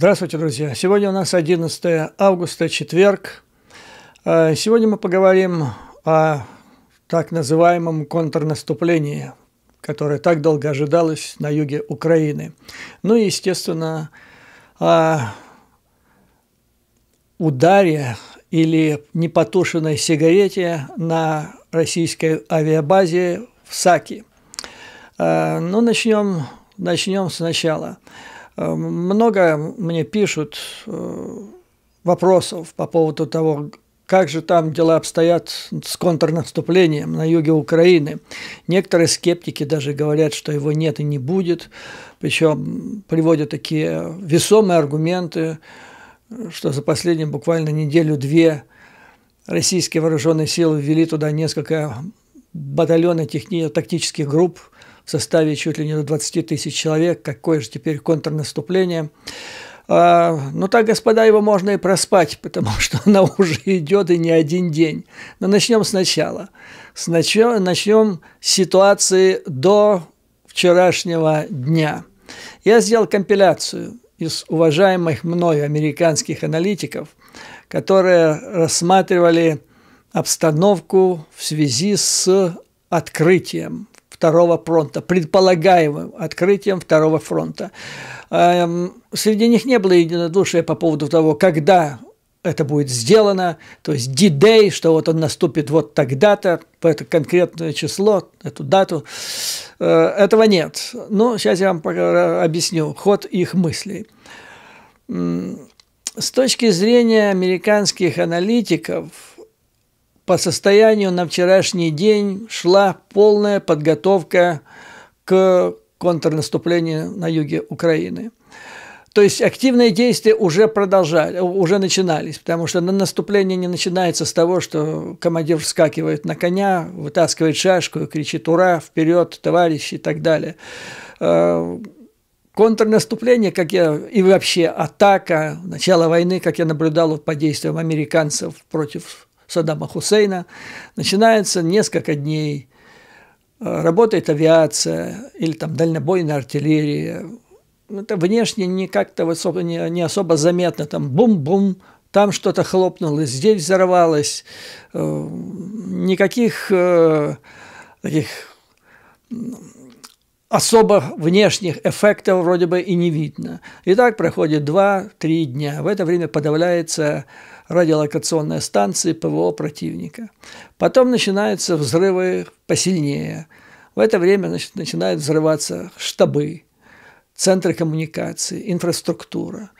Здравствуйте, друзья! Сегодня у нас 11 августа, четверг. Э, сегодня мы поговорим о так называемом контрнаступлении, которое так долго ожидалось на юге Украины. Ну и, естественно, о ударе или непотушенной сигарете на российской авиабазе в Саки. Э, Но ну, начнем, начнем сначала. Сначала. Эм, много мне пишут э, вопросов по поводу того, как же там дела обстоят с контрнаступлением на юге Украины. Некоторые скептики даже говорят, что его нет и не будет, причем приводят такие весомые аргументы, что за последние буквально неделю-две российские вооруженные силы ввели туда несколько батальоны техни- тактических групп, в составе чуть ли не до 20 тысяч человек, какое же теперь контрнаступление. А, ну так, господа, его можно и проспать, потому что она уже идет и не один день. Но начнем сначала. Начнем, начнем с ситуации до вчерашнего дня. Я сделал компиляцию из уважаемых мною американских аналитиков, которые рассматривали обстановку в связи с открытием Второго фронта, предполагаемым открытием Второго фронта. Эм, среди них не было единодушия по поводу того, когда это будет сделано, то есть D-Day, что вот он наступит вот тогда-то, в это конкретное число, эту дату. Э, этого нет. Но сейчас я вам э, объясню ход их мыслей. С точки зрения американских аналитиков – по состоянию на вчерашний день шла полная подготовка к контрнаступлению на юге Украины. То есть активные действия уже продолжали, уже начинались, потому что на наступление не начинается с того, что командир вскакивает на коня, вытаскивает шашку и кричит «Ура! Вперед, товарищи!» и так далее. Э, контрнаступление, как я, и вообще атака, начало войны, как я наблюдал по действиям американцев против Саддама Хусейна. Начинается несколько дней, э, работает авиация или там дальнобойная артиллерия. Это внешне не как-то особо, не, не особо заметно. Там бум-бум, там что-то хлопнуло, здесь взорвалось. Э, никаких э, таких особых внешних эффектов вроде бы и не видно. И так проходит 2-3 дня. В это время подавляется радиолокационной станции ПВО противника. Потом начинаются взрывы посильнее. В это время значит, начинают взрываться штабы, центры коммуникации, инфраструктура.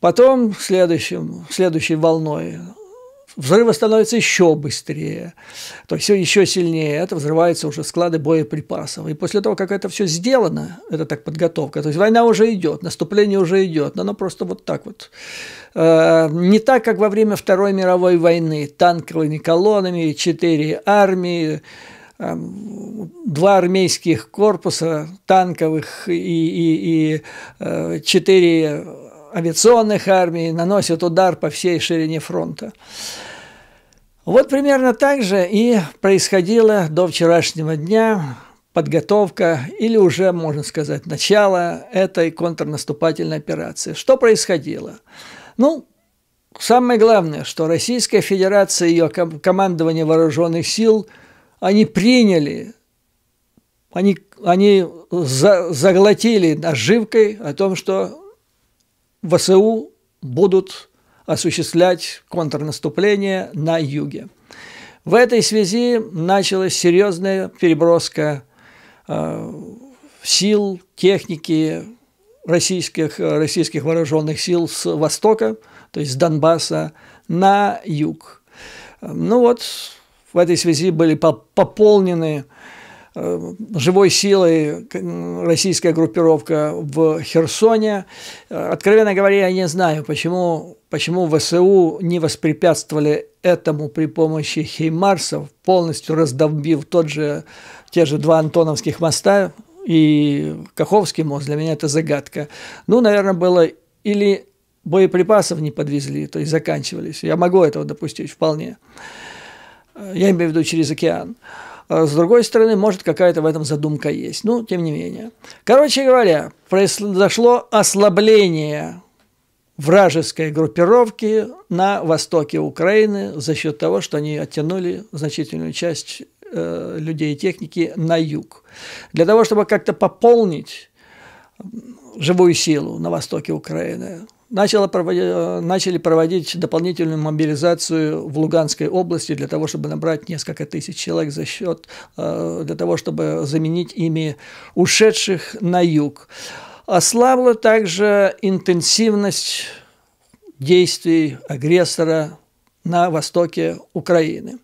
Потом следующим, следующей волной взрывы становятся еще быстрее, то есть все еще сильнее, это взрываются уже склады боеприпасов. И после того, как это все сделано, это так подготовка, то есть война уже идет, наступление уже идет, но оно просто вот так вот. Э, не так, как во время Второй мировой войны, танковыми колоннами, четыре армии, эм, два армейских корпуса танковых и, и, и э, четыре авиационных армии наносят удар по всей ширине фронта. Вот примерно так же и происходило до вчерашнего дня подготовка или уже, можно сказать, начало этой контрнаступательной операции. Что происходило? Ну, самое главное, что Российская Федерация и ее командование вооруженных сил, они приняли, они, они за, заглотили наживкой о том, что ВСУ будут осуществлять контрнаступление на юге. В этой связи началась серьезная переброска э, сил, техники российских, российских вооруженных сил с востока, то есть с Донбасса, на юг. Ну вот, в этой связи были пополнены э, живой силой российская группировка в Херсоне. Откровенно говоря, я не знаю, почему почему ВСУ не воспрепятствовали этому при помощи хеймарсов, полностью раздолбив тот же, те же два Антоновских моста и Каховский мост, для меня это загадка. Ну, наверное, было или боеприпасов не подвезли, то есть заканчивались. Я могу этого допустить вполне. Я имею в виду через океан. А с другой стороны, может, какая-то в этом задумка есть. Ну, тем не менее. Короче говоря, произошло ослабление вражеской группировки на востоке Украины за счет того, что они оттянули значительную часть э, людей и техники на юг. Для того, чтобы как-то пополнить живую силу на востоке Украины, начало проводить, э, начали проводить дополнительную мобилизацию в Луганской области для того, чтобы набрать несколько тысяч человек за счет, э, для того, чтобы заменить ими ушедших на юг. Ослабла также интенсивность действий агрессора на востоке Украины.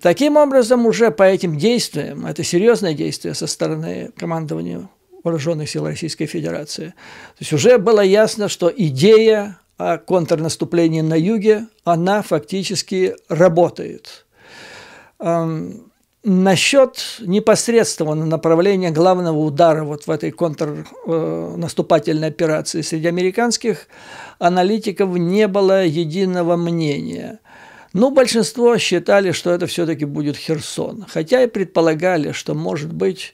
Таким образом, уже по этим действиям, это серьезное действие со стороны командования вооруженных сил Российской Федерации, то есть уже было ясно, что идея о контрнаступлении на юге, она фактически работает. Насчет непосредственного направления главного удара вот в этой контрнаступательной э, операции среди американских аналитиков не было единого мнения. Но ну, большинство считали, что это все-таки будет Херсон. Хотя и предполагали, что, может быть,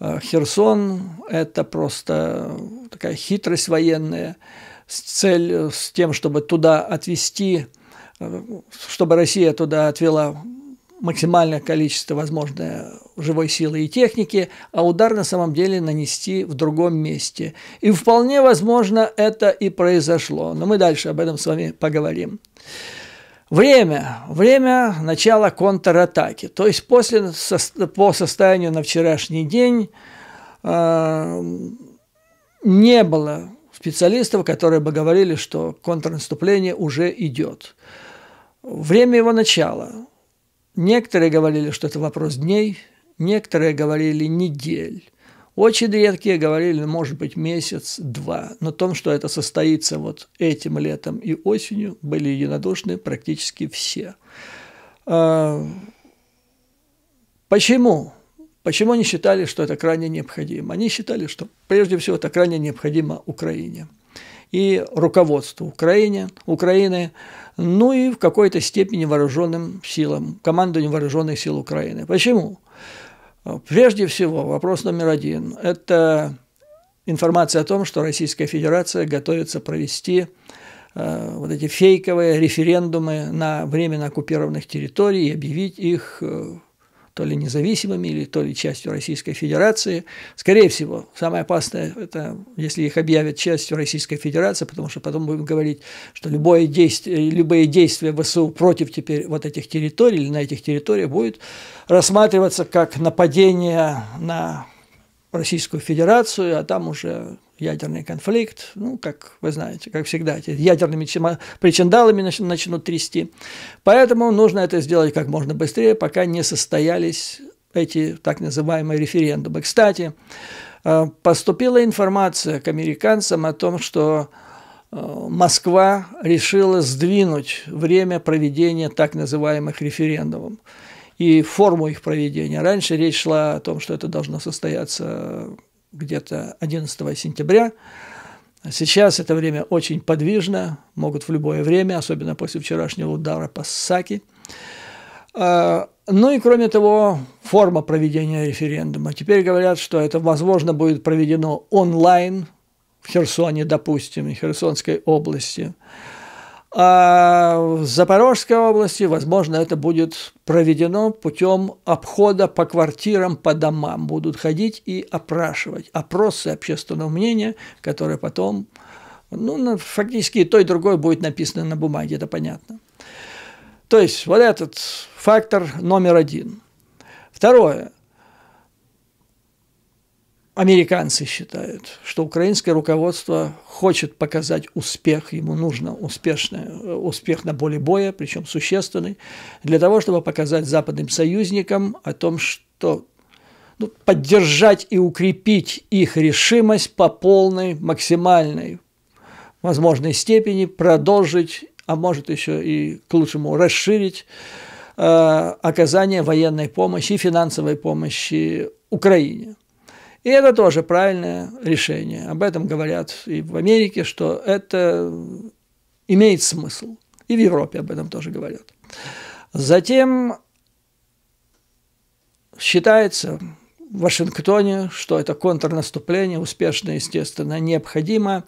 э, Херсон – это просто такая хитрость военная, с целью, с тем, чтобы туда отвести, э, чтобы Россия туда отвела максимальное количество возможной живой силы и техники, а удар на самом деле нанести в другом месте. И вполне возможно это и произошло, но мы дальше об этом с вами поговорим. Время. Время начала контратаки. То есть после, по состоянию на вчерашний день э, не было специалистов, которые бы говорили, что контрнаступление уже идет. Время его начала Некоторые говорили, что это вопрос дней, некоторые говорили недель. Очень редкие говорили, ну, может быть, месяц-два. Но о том, что это состоится вот этим летом и осенью, были единодушны практически все. А, почему? Почему они считали, что это крайне необходимо? Они считали, что прежде всего это крайне необходимо Украине и руководству Украине, Украины, Украины ну и в какой-то степени вооруженным силам, командованию вооруженных сил Украины. Почему? Прежде всего, вопрос номер один – это информация о том, что Российская Федерация готовится провести э, вот эти фейковые референдумы на временно оккупированных территориях и объявить их э, то ли независимыми, или то ли частью Российской Федерации. Скорее всего, самое опасное, это если их объявят частью Российской Федерации, потому что потом будем говорить, что любое действие, любые действия ВСУ против теперь вот этих территорий или на этих территориях будет рассматриваться как нападение на Российскую Федерацию, а там уже ядерный конфликт, ну, как вы знаете, как всегда, эти ядерными причиндалами начнут трясти. Поэтому нужно это сделать как можно быстрее, пока не состоялись эти так называемые референдумы. Кстати, э, поступила информация к американцам о том, что э, Москва решила сдвинуть время проведения так называемых референдумов и форму их проведения. Раньше речь шла о том, что это должно состояться где-то 11 сентября. А сейчас это время очень подвижно, могут в любое время, особенно после вчерашнего удара по Саки. А, ну и кроме того, форма проведения референдума. Теперь говорят, что это, возможно, будет проведено онлайн в Херсоне, допустим, в Херсонской области. А в Запорожской области, возможно, это будет проведено путем обхода по квартирам, по домам. Будут ходить и опрашивать. Опросы общественного мнения, которые потом, ну, фактически и то, и другое будет написано на бумаге, это понятно. То есть вот этот фактор номер один. Второе – американцы считают, что украинское руководство хочет показать успех, ему нужно успешное, э, успех на поле боя, причем существенный, для того, чтобы показать западным союзникам о том, что ну, поддержать и укрепить их решимость по полной, максимальной возможной степени, продолжить, а может еще и к лучшему расширить э, оказание военной помощи и финансовой помощи Украине. И это тоже правильное решение. Об этом говорят и в Америке, что это имеет смысл. И в Европе об этом тоже говорят. Затем считается в Вашингтоне, что это контрнаступление успешно, естественно, необходимо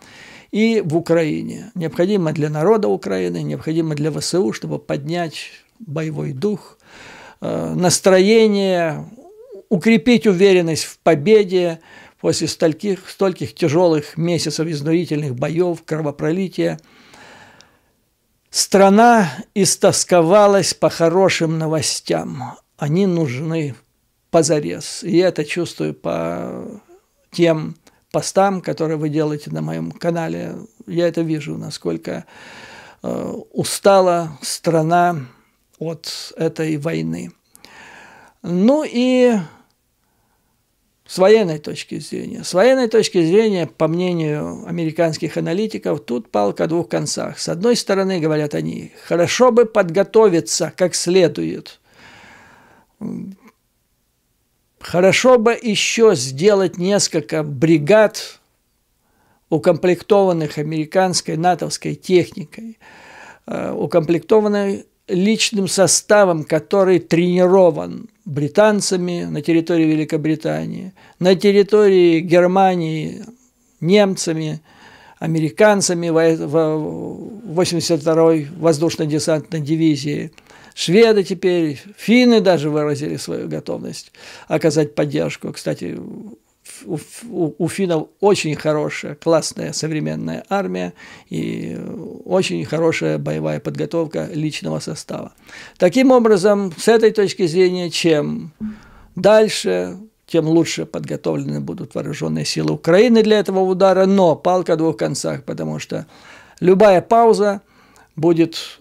и в Украине. Необходимо для народа Украины, необходимо для ВСУ, чтобы поднять боевой дух, э, настроение укрепить уверенность в победе после стольких, стольких тяжелых месяцев изнурительных боев, кровопролития. Страна истосковалась по хорошим новостям. Они нужны позарез. И я это чувствую по тем постам, которые вы делаете на моем канале. Я это вижу, насколько э, устала страна от этой войны. Ну и с военной точки зрения. С военной точки зрения, по мнению американских аналитиков, тут палка о двух концах. С одной стороны, говорят они, хорошо бы подготовиться как следует. Хорошо бы еще сделать несколько бригад, укомплектованных американской, натовской техникой, э, укомплектованной личным составом, который тренирован британцами на территории Великобритании, на территории Германии немцами, американцами в 82-й воздушно-десантной дивизии. Шведы теперь, финны даже выразили свою готовность оказать поддержку. Кстати, у, у, у финнов очень хорошая, классная современная армия и очень хорошая боевая подготовка личного состава. Таким образом, с этой точки зрения, чем дальше, тем лучше подготовлены будут вооруженные силы Украины для этого удара, но палка в двух концах, потому что любая пауза будет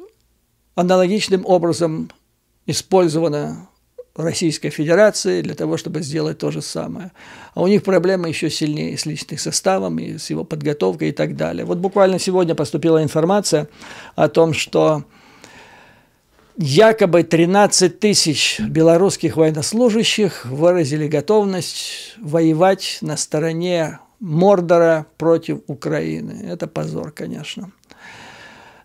аналогичным образом использована Российской Федерации для того, чтобы сделать то же самое. А у них проблемы еще сильнее с личным составом, и с его подготовкой и так далее. Вот буквально сегодня поступила информация о том, что якобы 13 тысяч белорусских военнослужащих выразили готовность воевать на стороне Мордора против Украины. Это позор, конечно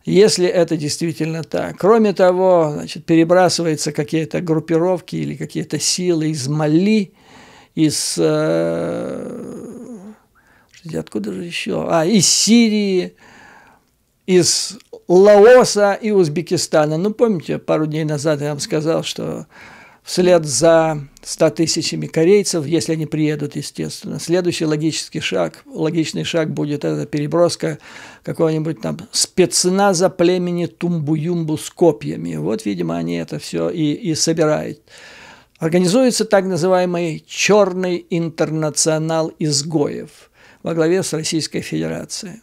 если это действительно так. Кроме того, значит, перебрасываются какие-то группировки или какие-то силы из Мали, из... Э, откуда же еще? А, из Сирии, из Лаоса и Узбекистана. Ну, помните, пару дней назад я вам сказал, что вслед за 100 тысячами корейцев, если они приедут, естественно. Следующий логический шаг, логичный шаг будет это переброска какого-нибудь там спецназа племени тумбуюмбу с копьями. Вот, видимо, они это все и, и собирают. Организуется так называемый «Черный интернационал изгоев» во главе с Российской Федерацией.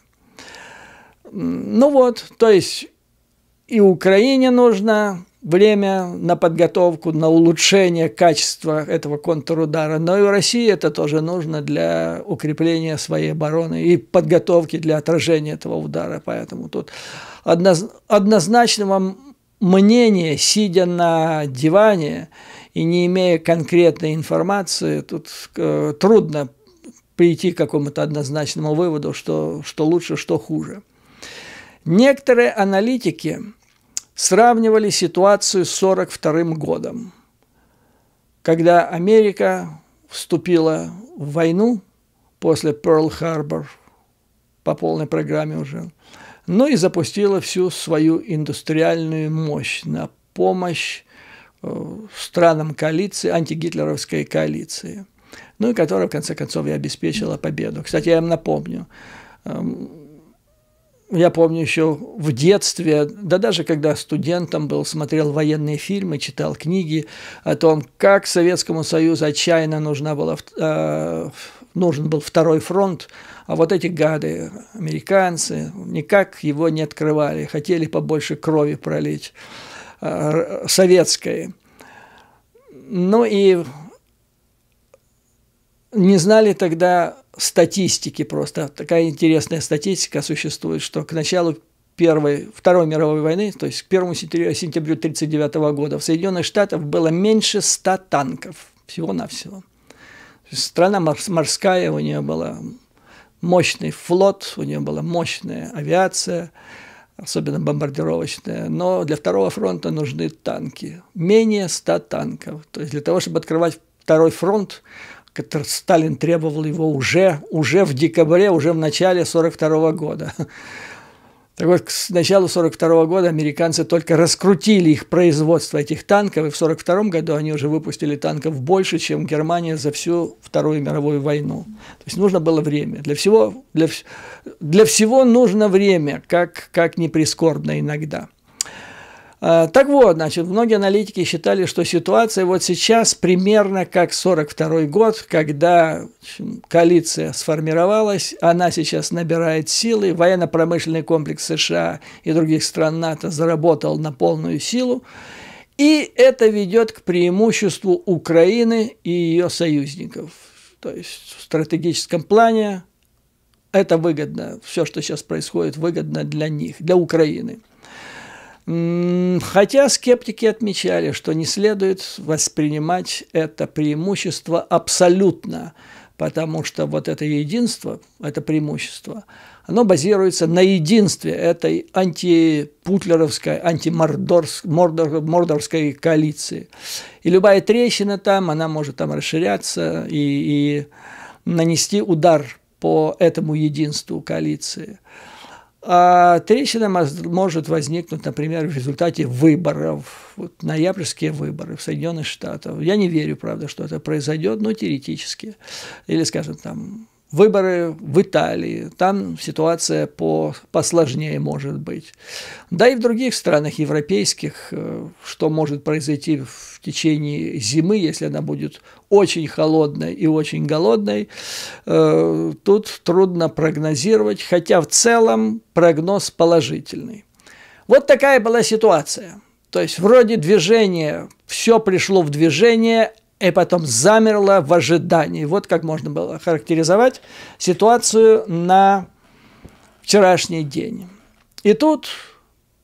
Ну вот, то есть и Украине нужно время на подготовку, на улучшение качества этого контрудара. Но и России это тоже нужно для укрепления своей обороны и подготовки для отражения этого удара. Поэтому тут однозначного мнения, сидя на диване и не имея конкретной информации, тут э, трудно прийти к какому-то однозначному выводу, что, что лучше, что хуже. Некоторые аналитики – сравнивали ситуацию с 1942 годом, когда Америка вступила в войну после Перл-Харбор по полной программе уже, ну и запустила всю свою индустриальную мощь на помощь э, странам коалиции, антигитлеровской коалиции, ну и которая, в конце концов, и обеспечила победу. Кстати, я вам напомню, эм, я помню еще в детстве, да даже когда студентом был, смотрел военные фильмы, читал книги о том, как Советскому Союзу отчаянно нужна была, э, нужен был второй фронт, а вот эти гады, американцы, никак его не открывали, хотели побольше крови пролить э, советской. Ну и не знали тогда статистики просто. Такая интересная статистика существует, что к началу Первой, Второй мировой войны, то есть к 1 сентябрю 1939 года в Соединенных Штатах было меньше 100 танков всего-навсего. Страна морская у нее была, мощный флот, у нее была мощная авиация, особенно бомбардировочная, но для Второго фронта нужны танки. Менее 100 танков. То есть для того, чтобы открывать Второй фронт, который Сталин требовал его уже, уже в декабре, уже в начале 1942 года. Так вот, к началу 1942 года американцы только раскрутили их производство этих танков, и в 1942 году они уже выпустили танков больше, чем Германия за всю Вторую мировую войну. То есть нужно было время. Для всего, для, для всего нужно время, как, как не прискорбно иногда. А, так вот, значит, многие аналитики считали, что ситуация вот сейчас примерно как 42 год, когда коалиция сформировалась, она сейчас набирает силы, военно-промышленный комплекс США и других стран НАТО заработал на полную силу, и это ведет к преимуществу Украины и ее союзников. То есть в стратегическом плане это выгодно, все, что сейчас происходит, выгодно для них, для Украины – Хотя скептики отмечали, что не следует воспринимать это преимущество абсолютно, потому что вот это единство, это преимущество, оно базируется на единстве этой антипутлеровской, антимордорской коалиции. И любая трещина там, она может там расширяться и, и нанести удар по этому единству коалиции. А трещина может возникнуть, например, в результате выборов, вот ноябрьские выборы в Соединенных Штатах. Я не верю, правда, что это произойдет, но теоретически. Или, скажем, там, выборы в Италии, там ситуация по, посложнее может быть. Да и в других странах европейских, э, что может произойти в течение зимы, если она будет очень холодной и очень голодной, э, тут трудно прогнозировать, хотя в целом прогноз положительный. Вот такая была ситуация. То есть вроде движение, все пришло в движение, и потом замерла в ожидании. Вот как можно было характеризовать ситуацию на вчерашний день. И тут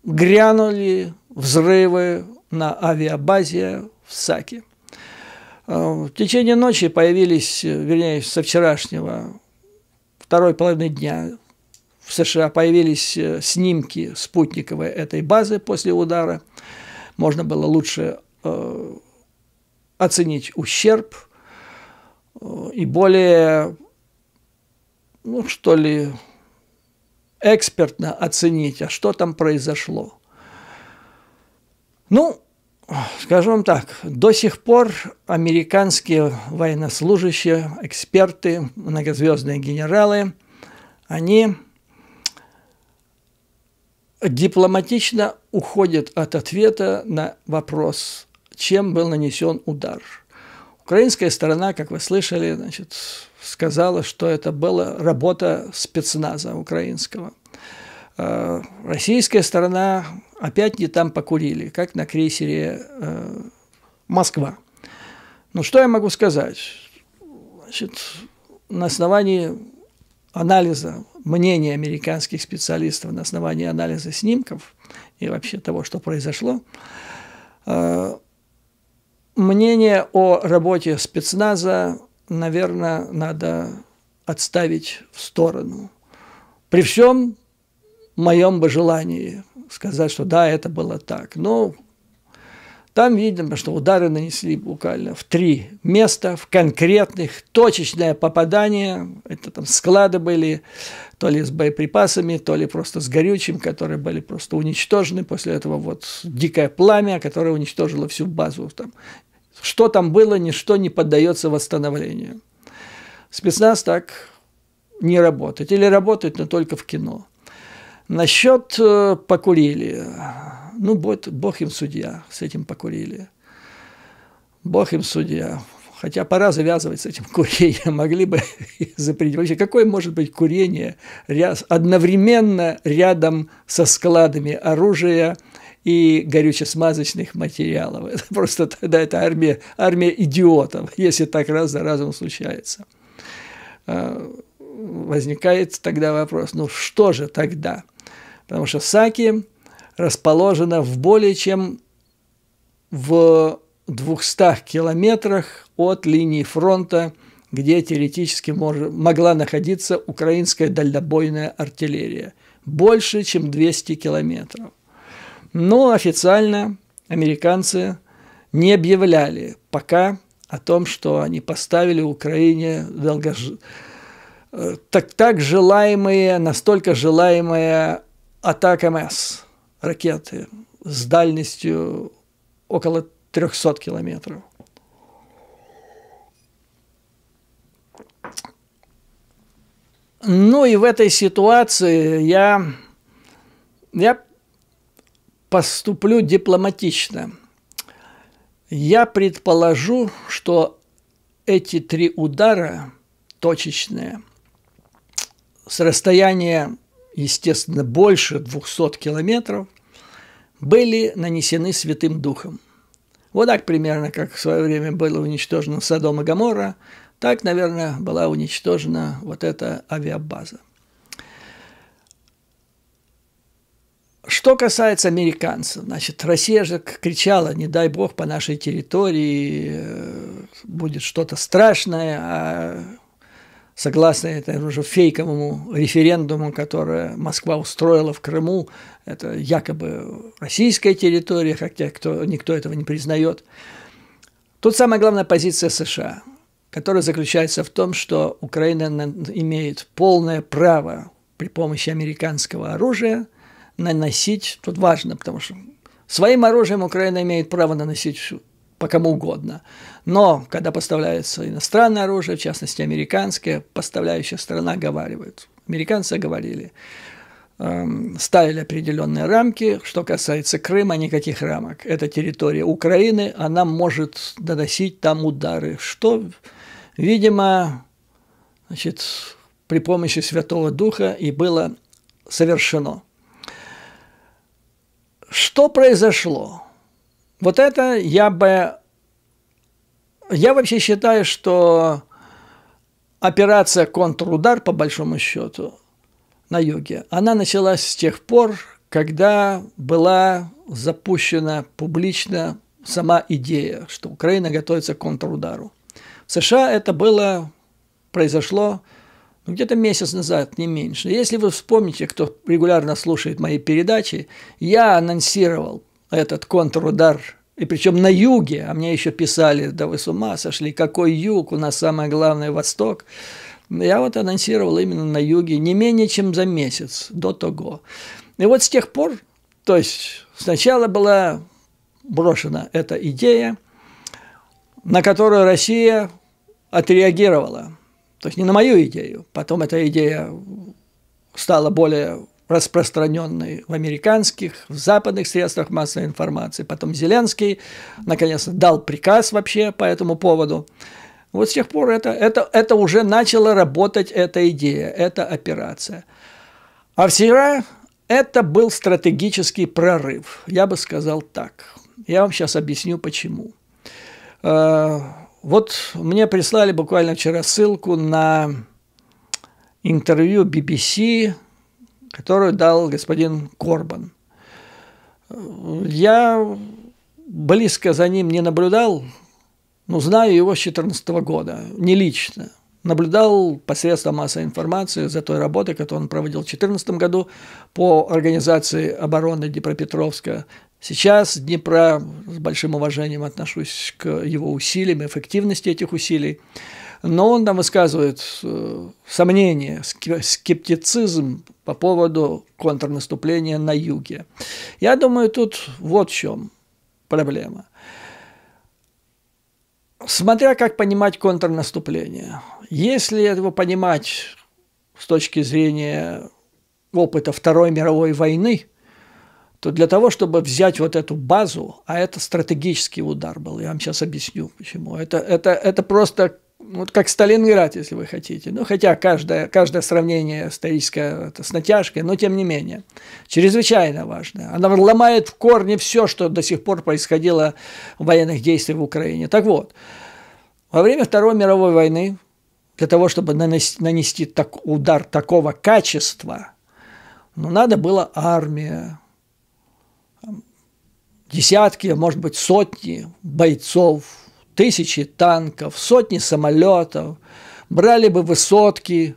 грянули взрывы на авиабазе в Саке. Э, в течение ночи появились, вернее, со вчерашнего второй половины дня в США появились э, снимки спутниковой этой базы после удара. Можно было лучше э, оценить ущерб э, и более, ну что ли, экспертно оценить, а что там произошло. Ну, скажем так, до сих пор американские военнослужащие, эксперты, многозвездные генералы, они дипломатично уходят от ответа на вопрос чем был нанесен удар. Украинская сторона, как вы слышали, значит, сказала, что это была работа спецназа украинского. Э, российская сторона опять не там покурили, как на крейсере э, «Москва». Ну, что я могу сказать? Значит, на основании анализа мнений американских специалистов, на основании анализа снимков и вообще того, что произошло, э, мнение о работе спецназа, наверное, надо отставить в сторону. При всем моем бы желании сказать, что да, это было так. Но там видно, что удары нанесли буквально в три места, в конкретных, точечное попадание. Это там склады были, то ли с боеприпасами, то ли просто с горючим, которые были просто уничтожены. После этого вот дикое пламя, которое уничтожило всю базу. Там что там было, ничто не поддается восстановлению. Спецназ так не работает. Или работает, но только в кино. Насчет э, покурили. Ну, будет бог им судья, с этим покурили. Бог им судья. Хотя пора завязывать с этим курением. Могли бы запретить. Вообще, какое может быть курение одновременно рядом со складами оружия – и горюче-смазочных материалов. Это просто тогда это армия, армия идиотов, если так раз за разом случается. А, возникает тогда вопрос, ну что же тогда? Потому что Саки расположена в более чем в 200 километрах от линии фронта, где теоретически мож, могла находиться украинская дальнобойная артиллерия. Больше, чем 200 километров. Но официально американцы не объявляли пока о том, что они поставили Украине долгож... Э, так, так желаемые, настолько желаемые атака МС, ракеты с дальностью около 300 километров. Ну и в этой ситуации я, я поступлю дипломатично. Я предположу, что эти три удара точечные с расстояния, естественно, больше 200 километров были нанесены Святым Духом. Вот так примерно, как в свое время было уничтожено Содом и Гамора, так, наверное, была уничтожена вот эта авиабаза. Что касается американцев, значит, Россия же кричала, не дай бог, по нашей территории э, будет что-то страшное, а согласно этому же фейковому референдуму, который Москва устроила в Крыму, это якобы российская территория, хотя кто, никто этого не признает. Тут самая главная позиция США, которая заключается в том, что Украина имеет полное право при помощи американского оружия – наносить, тут важно, потому что своим оружием Украина имеет право наносить по кому угодно. Но когда поставляется иностранное оружие, в частности американское, поставляющая страна оговаривает. Американцы оговорили, эм, ставили определенные рамки. Что касается Крыма, никаких рамок. Это территория Украины, она может доносить там удары, что, видимо, значит, при помощи Святого Духа и было совершено. Что произошло? Вот это я бы... Я вообще считаю, что операция «Контрудар», по большому счету, на юге, она началась с тех пор, когда была запущена публично сама идея, что Украина готовится к контрудару. В США это было, произошло ну, где-то месяц назад, не меньше. Если вы вспомните, кто регулярно слушает мои передачи, я анонсировал этот контрудар и причем на юге, а мне еще писали, да вы с ума сошли, какой юг, у нас самое главное Восток. Я вот анонсировал именно на юге не менее чем за месяц до того. И вот с тех пор, то есть сначала была брошена эта идея, на которую Россия отреагировала – то есть не на мою идею. Потом эта идея стала более распространенной в американских, в западных средствах массовой информации. Потом Зеленский, наконец, дал приказ вообще по этому поводу. Вот с тех пор это, это, это уже начала работать эта идея, эта операция. А вчера это был стратегический прорыв, я бы сказал так. Я вам сейчас объясню, почему. Э, вот мне прислали буквально вчера ссылку на интервью BBC, которую дал господин Корбан. Я близко за ним не наблюдал, но знаю его с 2014 года, не лично. Наблюдал посредством массовой информации за той работой, которую он проводил в 2014 году по организации обороны Днепропетровска Сейчас Днепра с большим уважением отношусь к его усилиям, эффективности этих усилий. Но он там высказывает э, сомнения, скептицизм по поводу контрнаступления на юге. Я думаю, тут вот в чем проблема. Смотря как понимать контрнаступление. Если его понимать с точки зрения опыта Второй мировой войны – то для того, чтобы взять вот эту базу, а это стратегический удар был, я вам сейчас объясню почему. Это, это, это просто вот как Сталинград, если вы хотите. Ну, хотя каждое, каждое сравнение историческое это, с натяжкой, но тем не менее. Чрезвычайно важно. Она ломает в корне все, что до сих пор происходило в военных действиях в Украине. Так вот, во время Второй мировой войны, для того, чтобы нанести, нанести так, удар такого качества, ну, надо было армия, десятки, может быть, сотни бойцов, тысячи танков, сотни самолетов, брали бы высотки.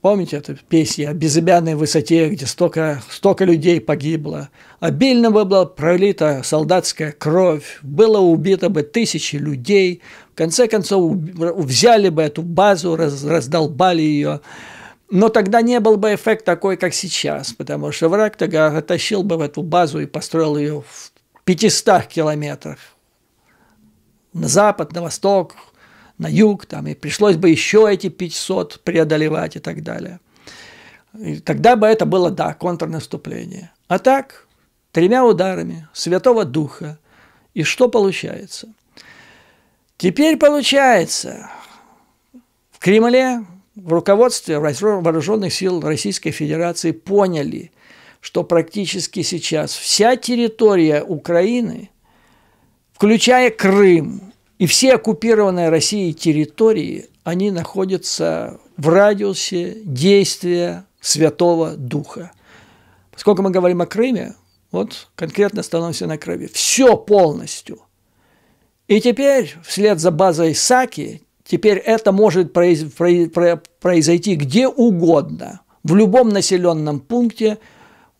Помните эту песню о безымянной высоте, где столько, столько людей погибло? Обильно бы была пролита солдатская кровь, было убито бы тысячи людей. В конце концов, взяли бы эту базу, раз, раздолбали ее. Но тогда не был бы эффект такой, как сейчас, потому что враг тогда тащил бы в эту базу и построил ее в 500 километрах. На запад, на восток, на юг, там, и пришлось бы еще эти 500 преодолевать и так далее. И тогда бы это было, да, контрнаступление. А так, тремя ударами Святого Духа. И что получается? Теперь получается, в Кремле в руководстве вооруженных сил Российской Федерации поняли, что практически сейчас вся территория Украины, включая Крым и все оккупированные Россией территории, они находятся в радиусе действия Святого Духа. Поскольку мы говорим о Крыме, вот конкретно становимся на крови. Все полностью. И теперь, вслед за базой Саки, Теперь это может произойти где угодно, в любом населенном пункте,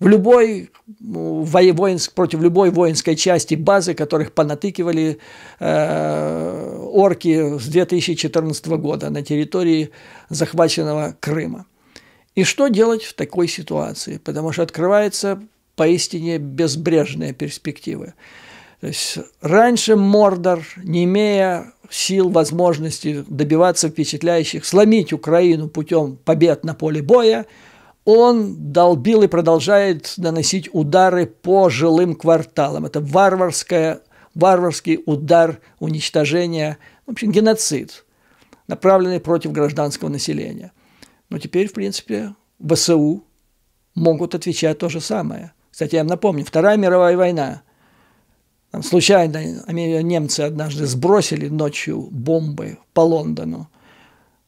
в любой воинск, против любой воинской части базы, которых понатыкивали э, орки с 2014 года на территории захваченного Крыма. И что делать в такой ситуации? Потому что открываются поистине безбрежные перспективы. То есть раньше Мордор, не имея сил, возможностей добиваться впечатляющих, сломить Украину путем побед на поле боя, он долбил и продолжает наносить удары по жилым кварталам. Это варварское, варварский удар уничтожения, в общем, геноцид, направленный против гражданского населения. Но теперь, в принципе, ВСУ могут отвечать то же самое. Кстати, я вам напомню, Вторая мировая война – Случайно немцы однажды сбросили ночью бомбы по Лондону.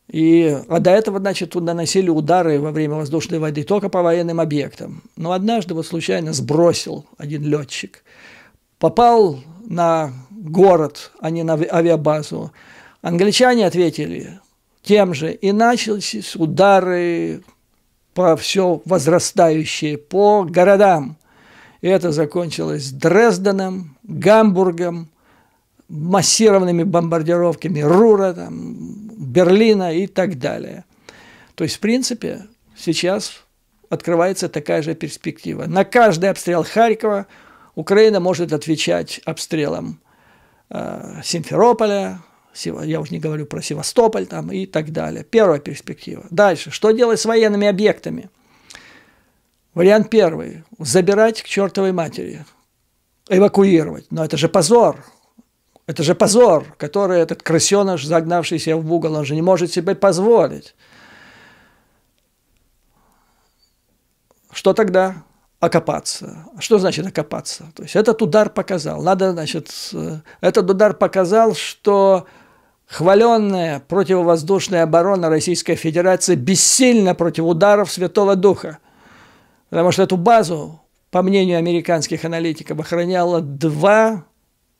И, а до этого, значит, наносили удары во время воздушной войны только по военным объектам. Но однажды вот случайно сбросил один летчик. Попал на город, а не на авиабазу. Англичане ответили тем же. И начались удары по все возрастающие, по городам. И это закончилось Дрезденом, Гамбургом, массированными бомбардировками Рура, там, Берлина и так далее. То есть, в принципе, сейчас открывается такая же перспектива. На каждый обстрел Харькова Украина может отвечать обстрелом э, Симферополя, я уже не говорю про Севастополь там и так далее. Первая перспектива. Дальше. Что делать с военными объектами? Вариант первый. Забирать к чертовой матери эвакуировать. Но это же позор. Это же позор, который этот крысеныш, загнавшийся в угол, он же не может себе позволить. Что тогда? окопаться. А что значит окопаться? То есть этот удар показал. Надо, значит, э, этот удар показал, что хваленная противовоздушная оборона Российской Федерации бессильна против ударов Святого Духа. Потому что эту базу по мнению американских аналитиков, охраняло два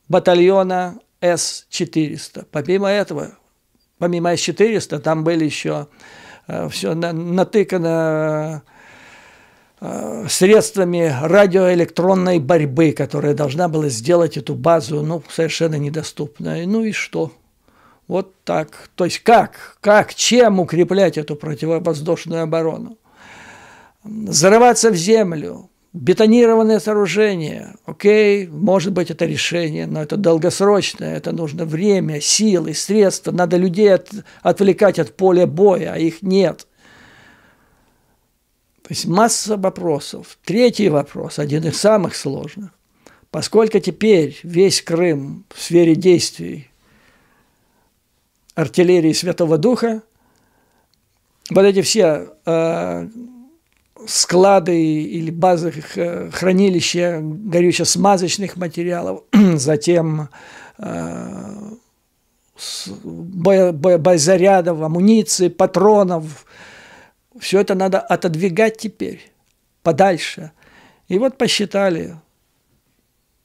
батальона С-400. Помимо этого, помимо С-400, там были еще э, все на, натыкано э, средствами радиоэлектронной борьбы, которая должна была сделать эту базу ну, совершенно недоступной. Ну и что? Вот так. То есть как? Как? Чем укреплять эту противовоздушную оборону? Зарываться в землю, Бетонированное сооружение, окей, может быть, это решение, но это долгосрочное, это нужно время, силы, средства, надо людей от, отвлекать от поля боя, а их нет. То есть масса вопросов. Третий вопрос, один из самых сложных. Поскольку теперь весь Крым в сфере действий артиллерии Святого Духа, вот эти все э, склады или базы э, хранилища горюче-смазочных материалов, затем э, боезарядов, амуниции, патронов. Все это надо отодвигать теперь подальше. И вот посчитали,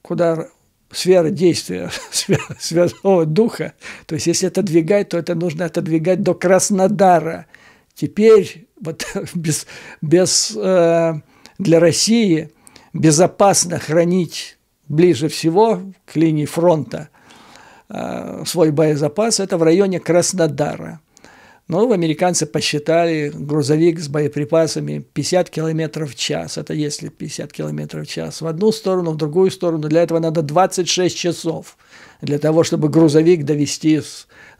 куда сфера действия Святого Духа. То есть, если отодвигать, то это нужно отодвигать до Краснодара. Теперь вот, без, без, э, для России безопасно хранить ближе всего к линии фронта э, свой боезапас, это в районе Краснодара. но ну, американцы посчитали грузовик с боеприпасами 50 километров в час. Это если 50 километров в час в одну сторону, в другую сторону. Для этого надо 26 часов для того, чтобы грузовик довести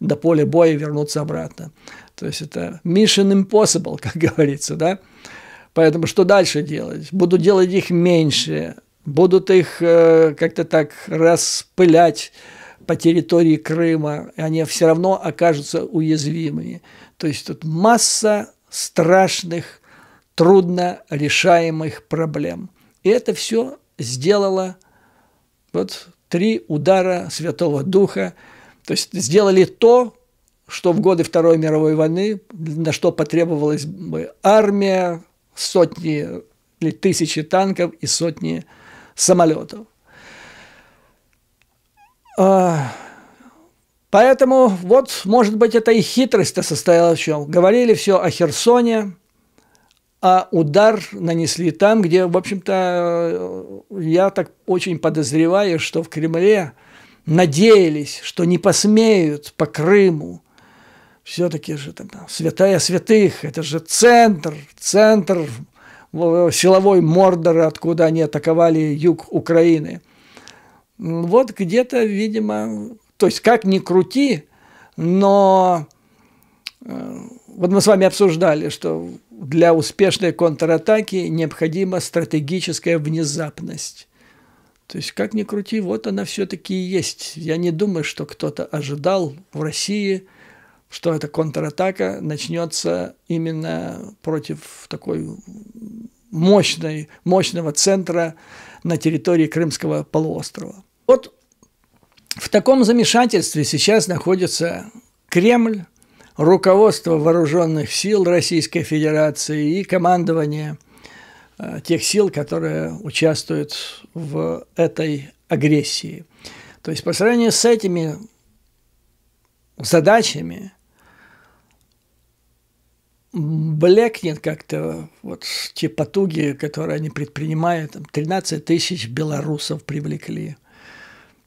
до поля боя и вернуться обратно. То есть это mission impossible, как говорится, да? Поэтому что дальше делать? Буду делать их меньше, будут их э, как-то так распылять по территории Крыма, и они все равно окажутся уязвимыми. То есть тут масса страшных, трудно решаемых проблем. И это все сделало вот три удара Святого Духа. То есть сделали то, что в годы Второй мировой войны, на что потребовалась бы армия, сотни или тысячи танков и сотни самолетов. А, поэтому вот, может быть, это и хитрость-то состояла в чем. Говорили все о Херсоне, а удар нанесли там, где, в общем-то, я так очень подозреваю, что в Кремле надеялись, что не посмеют по Крыму все-таки же там святая святых, это же центр, центр силовой Мордоры, откуда они атаковали юг Украины. Вот где-то, видимо, то есть как ни крути, но э, вот мы с вами обсуждали, что для успешной контратаки необходима стратегическая внезапность. То есть, как ни крути, вот она все-таки есть. Я не думаю, что кто-то ожидал в России – что эта контратака начнется именно против такой мощной, мощного центра на территории Крымского полуострова. Вот в таком замешательстве сейчас находится Кремль, руководство вооруженных сил Российской Федерации и командование э, тех сил, которые участвуют в этой агрессии. То есть по сравнению с этими задачами – блекнет как-то вот те потуги, которые они предпринимают. Там 13 тысяч белорусов привлекли.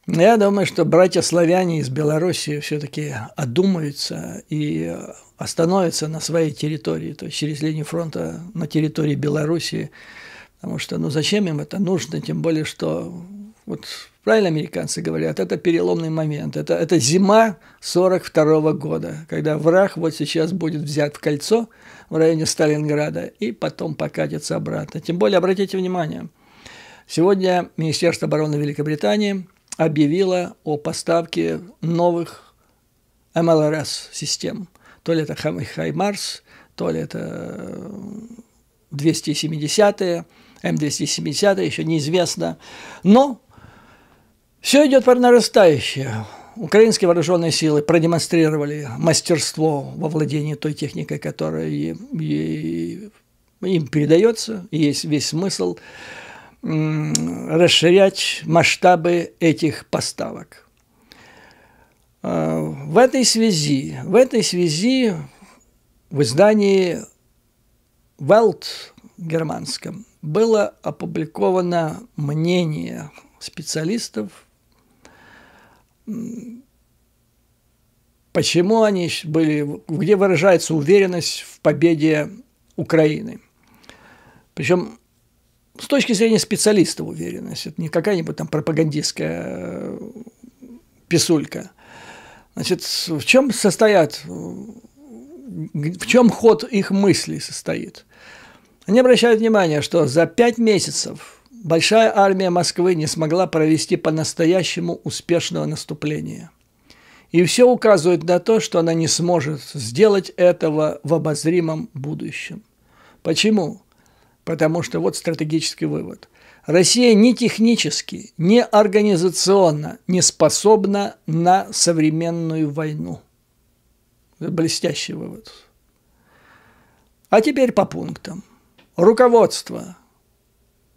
Я думаю, что братья-славяне из Беларуси все-таки одумаются и остановятся на своей территории, то есть через линию фронта на территории Беларуси, потому что ну зачем им это нужно, тем более, что вот Правильно американцы говорят, это переломный момент. Это, это зима 42 -го года, когда враг вот сейчас будет взят в кольцо в районе Сталинграда и потом покатится обратно. Тем более, обратите внимание, сегодня Министерство обороны Великобритании объявило о поставке новых МЛРС-систем. То ли это Хаймарс, то ли это 270-е, М270 еще неизвестно. Но все идет нарастающее. Украинские вооруженные силы продемонстрировали мастерство во владении той техникой, которая им передается. И есть весь смысл расширять масштабы этих поставок. А, в этой связи, в этой связи в издании Welt германском было опубликовано мнение специалистов почему они были, где выражается уверенность в победе Украины. Причем с точки зрения специалистов уверенность, это не какая-нибудь там пропагандистская э, писулька. Значит, в чем состоят, э, в чем ход их мыслей состоит? Они обращают внимание, что за пять месяцев большая армия Москвы не смогла провести по-настоящему успешного наступления. И все указывает на то, что она не сможет сделать этого в обозримом будущем. Почему? Потому что вот стратегический вывод. Россия ни технически, ни организационно не способна на современную войну. Это блестящий вывод. А теперь по пунктам. Руководство –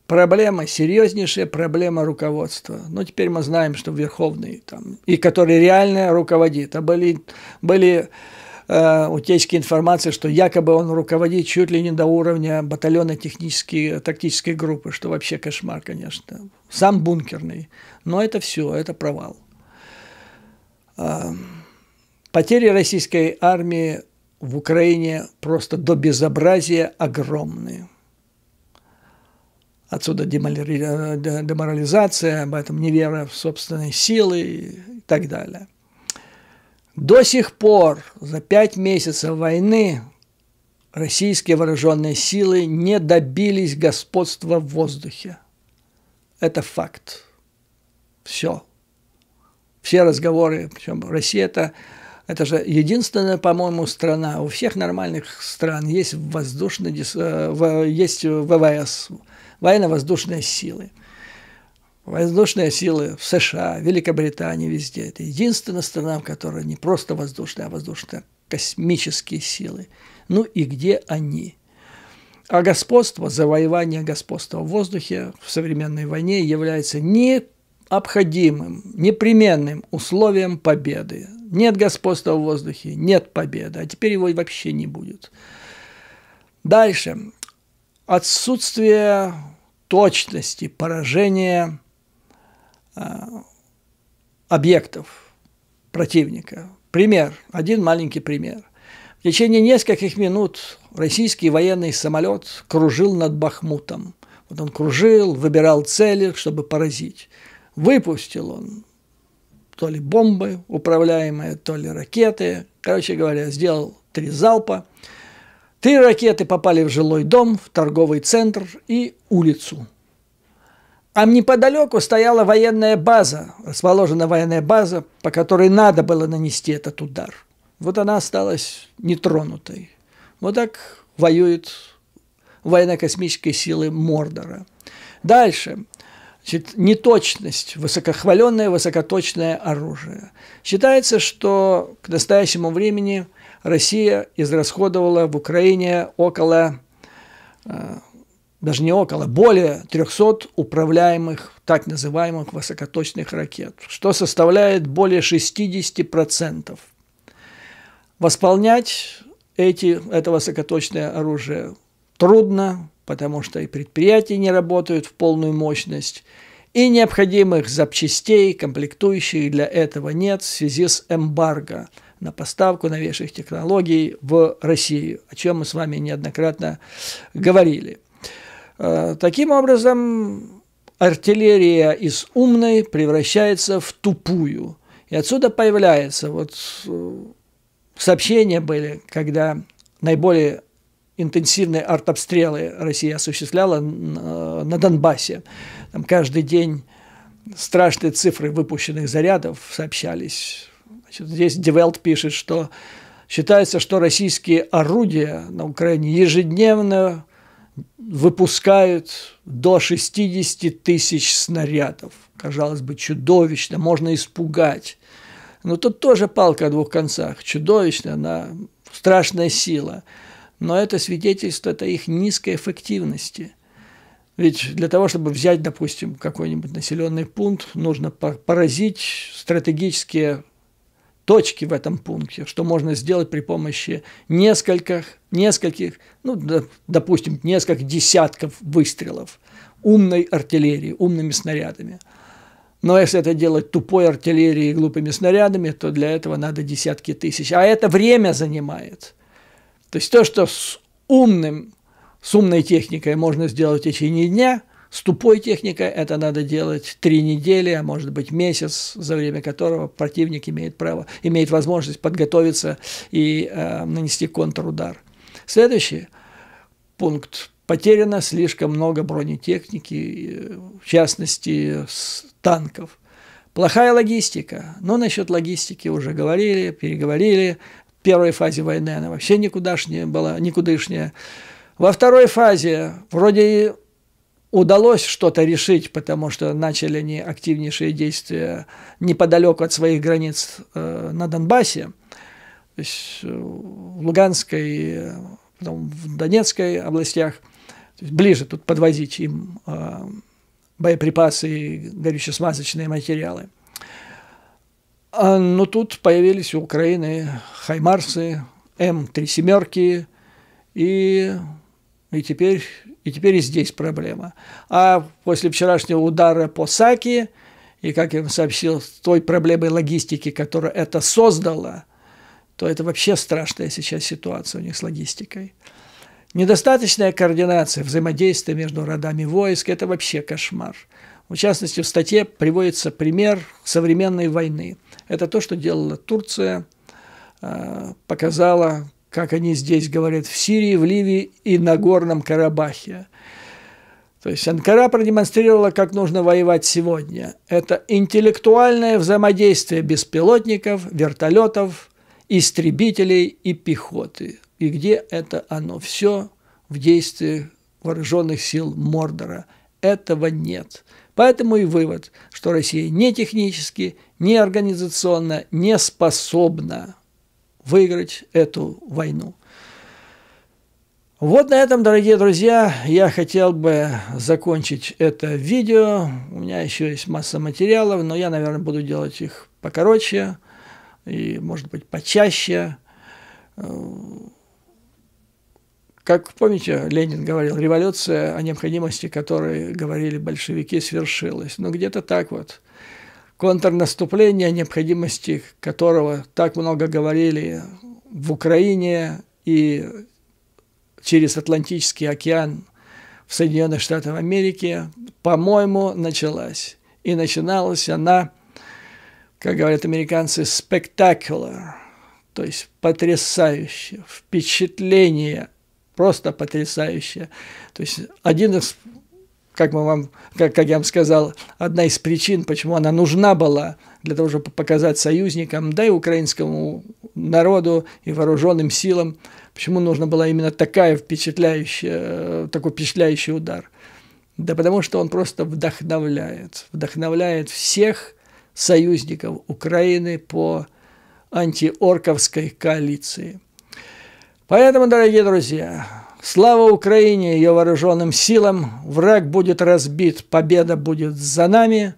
Проблема серьезнейшая, проблема руководства. Ну, теперь мы знаем, что Верховный там, и который реально руководит. А были, были э, утечки информации, что якобы он руководит чуть ли не до уровня батальона технической, тактической группы, что вообще кошмар, конечно. Сам бункерный. Но это все, это провал. Э, потери российской армии в Украине просто до безобразия огромные. Отсюда э, деморализация, об этом невера в собственные силы и так далее. До сих пор, за пять месяцев войны, российские вооруженные силы не добились господства в воздухе. Это факт. Все. Все разговоры, причем Россия это, это же единственная, по-моему, страна. У всех нормальных стран есть воздушный, э, есть ВВС, военно-воздушные силы. Воздушные силы в США, Великобритании, везде. Это единственная страна, в которой не просто воздушные, а воздушно-космические силы. Ну и где они? А господство, завоевание господства в воздухе в современной войне является необходимым, непременным условием победы. Нет господства в воздухе, нет победы, а теперь его вообще не будет. Дальше. Отсутствие точности поражения э, объектов противника. Пример, один маленький пример. В течение нескольких минут российский военный самолет кружил над Бахмутом. Вот он кружил, выбирал цели, чтобы поразить. Выпустил он то ли бомбы управляемые, то ли ракеты. Короче говоря, сделал три залпа. Три ракеты попали в жилой дом, в торговый центр и улицу. А неподалеку стояла военная база, расположена военная база, по которой надо было нанести этот удар. Вот она осталась нетронутой. Вот так воюют военно-космические силы Мордора. Дальше. Значит, неточность, высокохваленное, высокоточное оружие. Считается, что к настоящему времени – Россия израсходовала в Украине около, э, даже не около, более 300 управляемых так называемых высокоточных ракет, что составляет более 60%. Восполнять эти, это высокоточное оружие трудно, потому что и предприятия не работают в полную мощность, и необходимых запчастей, комплектующих для этого нет в связи с эмбарго – на поставку новейших технологий в Россию, о чем мы с вами неоднократно говорили. Э, таким образом, артиллерия из умной превращается в тупую. И отсюда появляется, вот э, сообщения были, когда наиболее интенсивные артобстрелы Россия осуществляла э, на Донбассе. Там каждый день страшные цифры выпущенных зарядов сообщались Здесь Девелт пишет, что считается, что российские орудия на Украине ежедневно выпускают до 60 тысяч снарядов. Казалось бы, чудовищно, можно испугать. Но тут тоже палка о двух концах. Чудовищно, она страшная сила. Но это свидетельство это их низкой эффективности. Ведь для того, чтобы взять, допустим, какой-нибудь населенный пункт, нужно поразить стратегические точки в этом пункте, что можно сделать при помощи нескольких, нескольких, ну, допустим, нескольких десятков выстрелов умной артиллерии, умными снарядами. Но если это делать тупой артиллерией и глупыми снарядами, то для этого надо десятки тысяч. А это время занимает. То есть то, что с умным, с умной техникой можно сделать в течение дня – с тупой техникой это надо делать три недели, а может быть месяц, за время которого противник имеет право, имеет возможность подготовиться и э, нанести контрудар. Следующий пункт. Потеряно слишком много бронетехники, э, в частности танков. Плохая логистика. Но ну, насчет логистики уже говорили, переговорили. В первой фазе войны она вообще никудашняя была, никудышняя. Во второй фазе вроде удалось что-то решить, потому что начали они активнейшие действия неподалеку от своих границ э, на Донбассе, то есть э, в Луганской, э, потом в Донецкой областях, то есть ближе тут подвозить им э, боеприпасы и горюче-смазочные материалы. А, но тут появились у Украины хаймарсы, М-3 семерки и и теперь, и теперь и здесь проблема. А после вчерашнего удара по Саки, и, как я вам сообщил, с той проблемой логистики, которая это создала, то это вообще страшная сейчас ситуация у них с логистикой. Недостаточная координация взаимодействия между родами войск – это вообще кошмар. В частности, в статье приводится пример современной войны. Это то, что делала Турция, а, показала как они здесь говорят, в Сирии, в Ливии и на Горном Карабахе. То есть Анкара продемонстрировала, как нужно воевать сегодня. Это интеллектуальное взаимодействие беспилотников, вертолетов, истребителей и пехоты. И где это оно? Все в действии вооруженных сил Мордора. Этого нет. Поэтому и вывод, что Россия не технически, не организационно не способна выиграть эту войну. Вот на этом, дорогие друзья, я хотел бы закончить это видео. У меня еще есть масса материалов, но я, наверное, буду делать их покороче и, может быть, почаще. Как помните, Ленин говорил, революция о необходимости которой говорили большевики свершилась. но ну, где-то так вот контрнаступление, необходимости которого так много говорили в Украине и через Атлантический океан в Соединенных Штатах Америки, по-моему, началась. И начиналась она, как говорят американцы, спектакулар, то есть потрясающе, впечатление, просто потрясающее. То есть один из как, мы вам, как, как я вам сказал, одна из причин, почему она нужна была для того, чтобы показать союзникам, да и украинскому народу и вооруженным силам, почему нужна была именно такая впечатляющая, такой впечатляющий удар. Да потому что он просто вдохновляет, вдохновляет всех союзников Украины по антиорковской коалиции. Поэтому, дорогие друзья, Слава Украине и ее вооруженным силам! Враг будет разбит, победа будет за нами.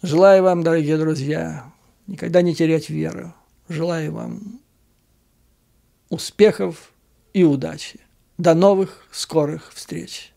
Желаю вам, дорогие друзья, никогда не терять веру. Желаю вам успехов и удачи. До новых скорых встреч!